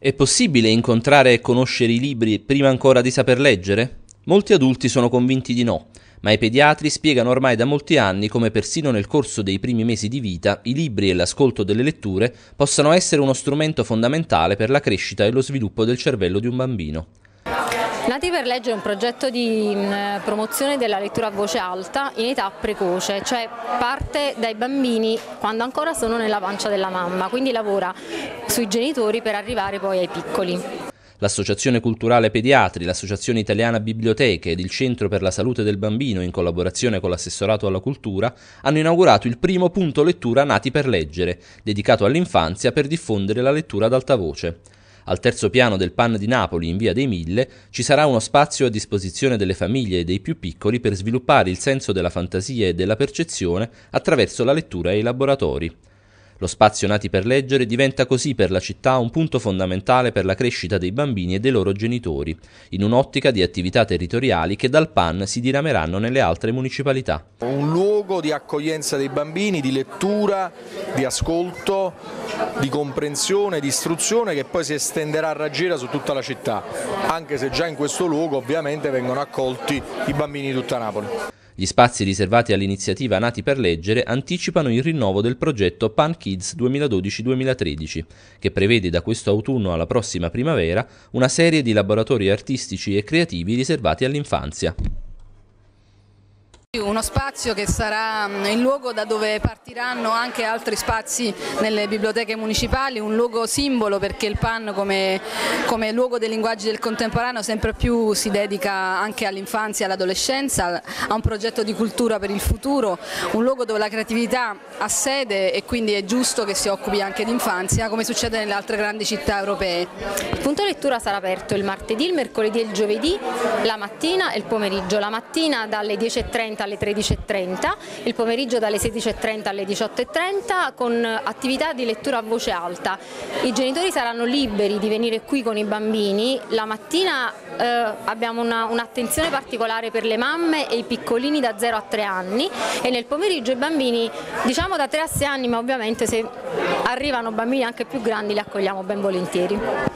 È possibile incontrare e conoscere i libri prima ancora di saper leggere? Molti adulti sono convinti di no, ma i pediatri spiegano ormai da molti anni come persino nel corso dei primi mesi di vita i libri e l'ascolto delle letture possano essere uno strumento fondamentale per la crescita e lo sviluppo del cervello di un bambino. Nati per Leggere è un progetto di mm, promozione della lettura a voce alta in età precoce, cioè parte dai bambini quando ancora sono nella pancia della mamma, quindi lavora sui genitori per arrivare poi ai piccoli. L'Associazione Culturale Pediatri, l'Associazione Italiana Biblioteche ed il Centro per la Salute del Bambino, in collaborazione con l'Assessorato alla Cultura, hanno inaugurato il primo punto lettura Nati per Leggere, dedicato all'infanzia per diffondere la lettura ad alta voce. Al terzo piano del PAN di Napoli, in via dei Mille, ci sarà uno spazio a disposizione delle famiglie e dei più piccoli per sviluppare il senso della fantasia e della percezione attraverso la lettura e i laboratori. Lo spazio Nati per leggere diventa così per la città un punto fondamentale per la crescita dei bambini e dei loro genitori, in un'ottica di attività territoriali che dal PAN si dirameranno nelle altre municipalità. Un luogo di accoglienza dei bambini, di lettura, di ascolto, di comprensione, di istruzione che poi si estenderà a raggiera su tutta la città, anche se già in questo luogo ovviamente vengono accolti i bambini di tutta Napoli. Gli spazi riservati all'iniziativa Nati per Leggere anticipano il rinnovo del progetto Pan Kids 2012-2013, che prevede da questo autunno alla prossima primavera una serie di laboratori artistici e creativi riservati all'infanzia. Uno spazio che sarà mm, il luogo da dove partiranno anche altri spazi nelle biblioteche municipali, un luogo simbolo perché il PAN come, come luogo dei linguaggi del contemporaneo sempre più si dedica anche all'infanzia, e all'adolescenza, a un progetto di cultura per il futuro, un luogo dove la creatività ha sede e quindi è giusto che si occupi anche di infanzia come succede nelle altre grandi città europee. Il punto lettura sarà aperto il martedì, il mercoledì e il giovedì, la mattina e il pomeriggio, la mattina dalle 10.30 alle alle 13.30, il pomeriggio dalle 16.30 alle 18.30 con attività di lettura a voce alta. I genitori saranno liberi di venire qui con i bambini, la mattina eh, abbiamo un'attenzione un particolare per le mamme e i piccolini da 0 a 3 anni e nel pomeriggio i bambini diciamo da 3 a 6 anni ma ovviamente se arrivano bambini anche più grandi li accogliamo ben volentieri.